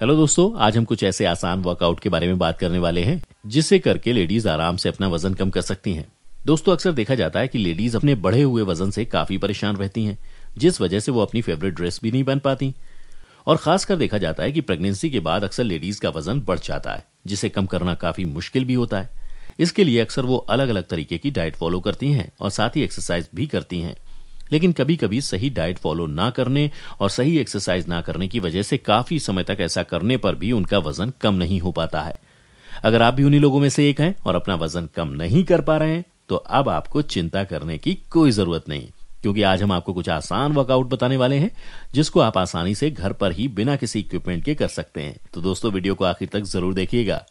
hello दोस्तों आज हम कुछ ऐसे आसान वर्कआउट के बारे में बात करने वाले हैं जिसे करके लेडीज आराम से अपना वजन कम कर सकती हैं दोस्तों अक्सर देखा जाता है कि लेडीज अपने बढ़े हुए वजन से काफी परेशान रहती हैं जिस वजह से वो अपनी फेवरेट ड्रेस भी नहीं बन पाती और खासकर देखा जाता है कि प्रेगनेंसी के बाद अक्सर लेडीज का वजन बढ़ जाता है जिसे कम करना काफी मुश्किल भी होता है इसके लिए अक्सर वो अलग अलग तरीके की डाइट फॉलो करती हैं और साथ ही एक्सरसाइज भी करती हैं लेकिन कभी कभी सही डाइट फॉलो ना करने और सही एक्सरसाइज ना करने की वजह से काफी समय तक ऐसा करने पर भी उनका वजन कम नहीं हो पाता है अगर आप भी उन्हीं लोगों में से एक हैं और अपना वजन कम नहीं कर पा रहे हैं तो अब आपको चिंता करने की कोई जरूरत नहीं क्योंकि आज हम आपको कुछ आसान वर्कआउट बताने वाले हैं जिसको आप आसानी से घर पर ही बिना किसी इक्विपमेंट के कर सकते हैं तो दोस्तों वीडियो को आखिर तक जरूर देखिएगा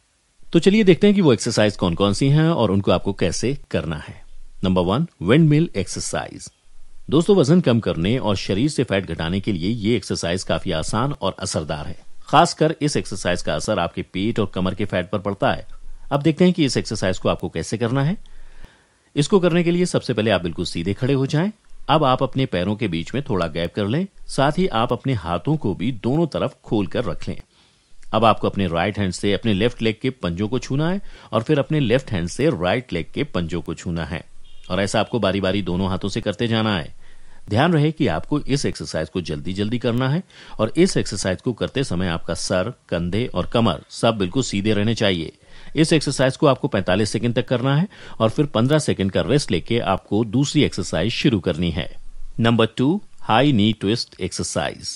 तो चलिए देखते हैं कि वो एक्सरसाइज कौन कौन सी हैं और उनको आपको कैसे करना है number one windmill exercise दोस्तों वजन कम करने और शरीर से फैट घटाने के लिए ये एक्सरसाइज काफी आसान और असरदार है खासकर इस एक्सरसाइज का असर आपके पेट और कमर के फैट पर पड़ता है अब देखते हैं कि इस एक्सरसाइज को आपको कैसे करना है इसको करने के लिए सबसे पहले आप बिल्कुल सीधे खड़े हो जाएं अब आप अपने पैरों के बीच में थोड़ा गैप कर लें साथ ही आप अपने हाथों को भी दोनों तरफ खोल कर रख लें अब आपको अपने राइट हैंड से अपने लेफ्ट लेग के पंजों को छूना है और फिर अपने लेफ्ट हैंड से राइट लेग के पंजों को छूना है और ऐसा आपको बारी बारी दोनों हाथों से करते जाना है ध्यान रहे कि आपको इस एक्सरसाइज को जल्दी जल्दी करना है और इस एक्सरसाइज को करते समय आपका सर कंधे और कमर सब बिल्कुल सीधे रहने चाहिए इस एक्सरसाइज को आपको 45 सेकंड तक करना है और फिर 15 सेकंड का रेस्ट लेके आपको दूसरी एक्सरसाइज शुरू करनी है number two high knee twist exercise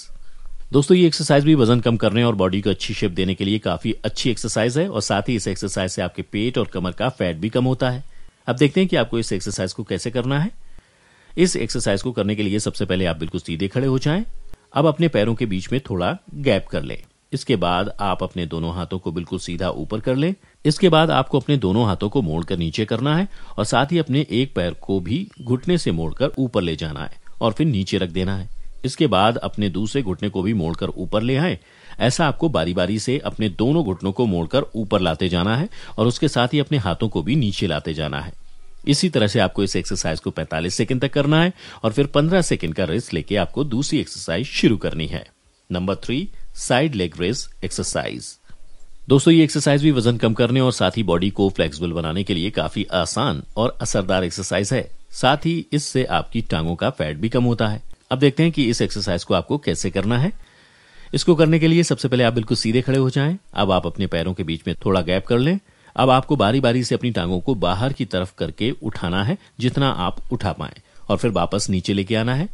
दोस्तों ये एक्सरसाइज भी वजन कम करने और बॉडी को अच्छी शेप देने के लिए काफी अच्छी एक्सरसाइज है और साथ ही इस एक्सरसाइज से आपके पेट और कमर का फैट भी कम होता है अब देखते हैं कि आपको इस एक्सरसाइज को कैसे करना है इस एक्सरसाइज को करने के लिए सबसे पहले आप बिल्कुल सीधे खड़े हो जाएं अब अपने पैरों के बीच में थोड़ा गैप कर लें इसके बाद आप अपने दोनों हाथों को बिल्कुल सीधा ऊपर कर लें इसके बाद आपको अपने दोनों हाथों को मोड़कर नीचे करना है और साथ ही अपने एक पैर को भी घुटने से मोड़कर ऊपर ले जाना है और फिर नीचे रख देना है इसके बाद अपने दूसरे घुटने को भी मोड़कर ऊपर ले आए ऐसा आपको बारी बारी से अपने दोनों घुटनों को मोड़कर ऊपर लाते जाना है और उसके साथ ही अपने हाथों को भी नीचे लाते जाना है इसी तरह से आपको इस एक्सरसाइज को 45 सेकंड तक करना है और फिर 15 सेकंड का रेस्ट लेके आपको दूसरी एक्सरसाइज शुरू करनी है number three side leg raise exercise दोस्तों ये एक्सरसाइज भी वजन कम करने और साथ ही बॉडी को फ्लेक्सिबल बनाने के लिए काफी आसान और असरदार एक्सरसाइज है साथ ही इससे आपकी टांगों का फैट भी कम होता है अब देखते हैं कि इस एक्सरसाइज को आपको कैसे करना है इसको करने के लिए सबसे पहले आप बिल्कुल सीधे खड़े हो जाएं अब आप अपने पैरों के बीच में थोड़ा गैप कर लें अब आपको बारी बारी से अपनी टांगों को बाहर की तरफ करके उठाना है जितना आप उठा पाए और फिर वापस नीचे लेके आना है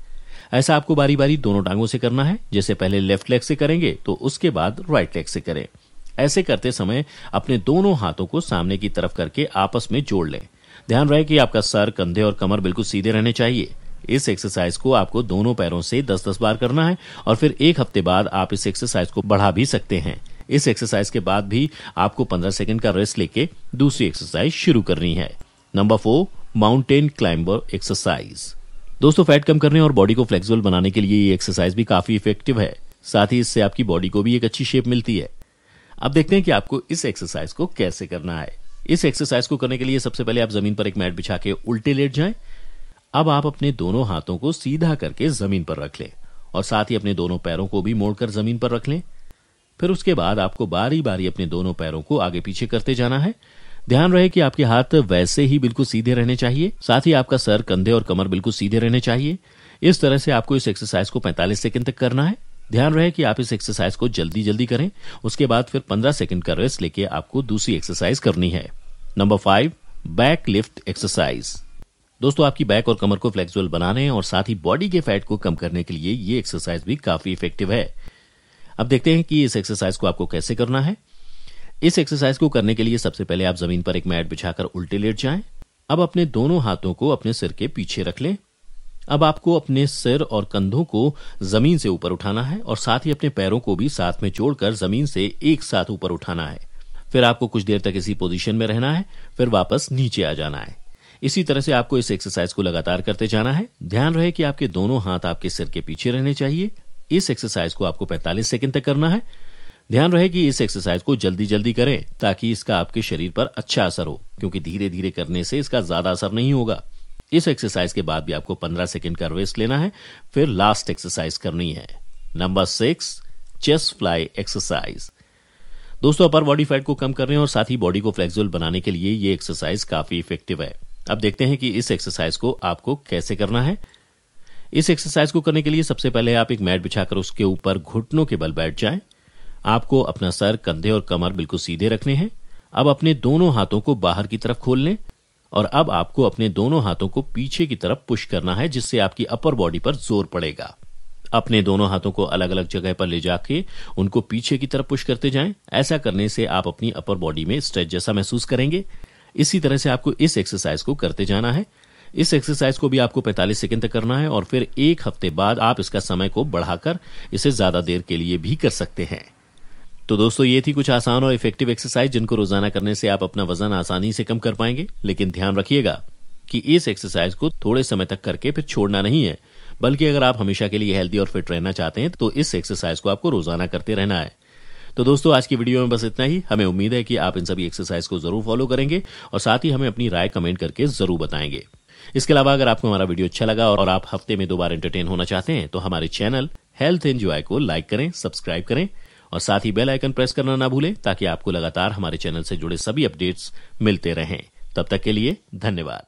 ऐसा आपको बारी बारी दोनों टांगों से करना है जैसे पहले लेफ्ट लेग से करेंगे तो उसके बाद राइट लेग से करें ऐसे करते समय अपने दोनों हाथों को सामने की तरफ करके आपस में जोड़ लें ध्यान रहे कि आपका सर कंधे और कमर बिल्कुल सीधे रहने चाहिए इस एक्सरसाइज को आपको दोनों पैरों से दस दस बार करना है और फिर एक हफ्ते बाद आप इस एक्सरसाइज को बढ़ा भी सकते हैं इस एक्सरसाइज के बाद भी आपको पंद्रह सेकेंड का रेस्ट लेके दूसरी एक्सरसाइज शुरू करनी है number four mountain climber exercise दोस्तों फैट कम करने और बॉडी को फ्लेक्सिबल बनाने के लिए ये एक्सरसाइज भी काफी इफेक्टिव है साथ ही इससे आपकी बॉडी को भी एक अच्छी शेप मिलती है अब देखते हैं कि आपको इस एक्सरसाइज को कैसे करना है इस एक्सरसाइज को करने के लिए सबसे पहले आप जमीन पर एक मैट बिछा के उल्टे लेट जाए अब आप अपने दोनों हाथों को सीधा करके जमीन पर रख लें और साथ ही अपने दोनों पैरों को भी मोड़कर जमीन पर रख लें फिर उसके बाद आपको बारी बारी अपने दोनों पैरों को आगे पीछे करते जाना है ध्यान रहे कि आपके हाथ वैसे ही बिल्कुल सीधे रहने चाहिए साथ ही आपका सर कंधे और कमर बिल्कुल सीधे रहने चाहिए इस तरह से आपको इस एक्सरसाइज को 45 सेकंड तक करना है ध्यान रहे कि आप इस एक्सरसाइज को जल्दी जल्दी करें उसके बाद फिर 15 सेकंड का रेस्ट लेके आपको दूसरी एक्सरसाइज करनी है number five back lift exercise दोस्तों आपकी बैक और कमर को फ्लेक्सिबल बनाने और साथ ही बॉडी के फैट को कम करने के लिए ये एक्सरसाइज भी काफी इफेक्टिव है अब देखते हैं कि इस एक्सरसाइज को आपको कैसे करना है इस एक्सरसाइज को करने के लिए सबसे पहले आप जमीन पर एक मैट बिछाकर उल्टे लेट जाएं अब अपने दोनों हाथों को अपने सिर के पीछे रख लें अब आपको अपने सिर और कंधों को जमीन से ऊपर उठाना है और साथ ही अपने पैरों को भी साथ में जोड़कर जमीन से एक साथ ऊपर उठाना है फिर आपको कुछ देर तक इसी पोजीशन में रहना है फिर वापस नीचे आ जाना है इसी तरह से आपको इस एक्सरसाइज को लगातार करते जाना है ध्यान रहे कि आपके दोनों हाथ आपके सिर के पीछे रहने चाहिए इस एक्सरसाइज को आपको 45 सेकंड तक करना है ध्यान रहे कि इस एक्सरसाइज को जल्दी जल्दी करें ताकि इसका आपके शरीर पर अच्छा असर हो क्योंकि धीरे धीरे करने से इसका ज्यादा असर नहीं होगा इस एक्सरसाइज के बाद भी आपको पंद्रह सेकेंड का रेस्ट लेना है फिर लास्ट एक्सरसाइज करनी है number six chest fly exercise दोस्तों अपर बॉडी फैट को कम करने और साथ ही बॉडी को फ्लेक्सिबल बनाने के लिए ये एक्सरसाइज काफी इफेक्टिव है अब देखते हैं कि इस एक्सरसाइज को आपको कैसे करना है इस एक्सरसाइज को करने के लिए सबसे पहले आप एक मैट बिछाकर उसके ऊपर घुटनों के बल बैठ जाएं आपको अपना सर कंधे और कमर बिल्कुल सीधे रखने हैं अब अपने दोनों हाथों को बाहर की तरफ खोल लें और अब आपको अपने दोनों हाथों को पीछे की तरफ पुश करना है जिससे आपकी अपर बॉडी पर जोर पड़ेगा अपने दोनों हाथों को अलग अलग जगह पर ले जाके उनको पीछे की तरफ पुश करते जाएं ऐसा करने से आप अपनी अपर बॉडी में स्ट्रेच जैसा महसूस करेंगे इसी तरह से आपको इस एक्सरसाइज को करते जाना है इस एक्सरसाइज को भी आपको 45 सेकंड तक करना है और फिर एक हफ्ते बाद आप इसका समय को बढ़ाकर इसे ज्यादा देर के लिए भी कर सकते हैं तो दोस्तों ये थी कुछ आसान और इफेक्टिव एक्सरसाइज जिनको रोजाना करने से आप अपना वजन आसानी से कम कर पाएंगे लेकिन ध्यान रखिएगा कि इस एक्सरसाइज को थोड़े समय तक करके फिर छोड़ना नहीं है बल्कि अगर आप हमेशा के लिए हेल्दी और फिट रहना चाहते हैं तो इस एक्सरसाइज को आपको रोजाना करते रहना है तो दोस्तों आज की वीडियो में बस इतना ही हमें उम्मीद है कि आप इन सभी एक्सरसाइज को जरूर फॉलो करेंगे और साथ ही हमें अपनी राय कमेंट करके जरूर बताएंगे इसके अलावा अगर आपको हमारा वीडियो अच्छा लगा और आप हफ्ते में दो बार एंटरटेन होना चाहते हैं तो हमारे चैनल हेल्थ एंजॉय को लाइक करें सब्सक्राइब करें और साथ ही बेल आइकन प्रेस करना ना भूलें ताकि आपको लगातार हमारे चैनल से जुड़े सभी अपडेट्स मिलते रहें तब तक के लिए धन्यवाद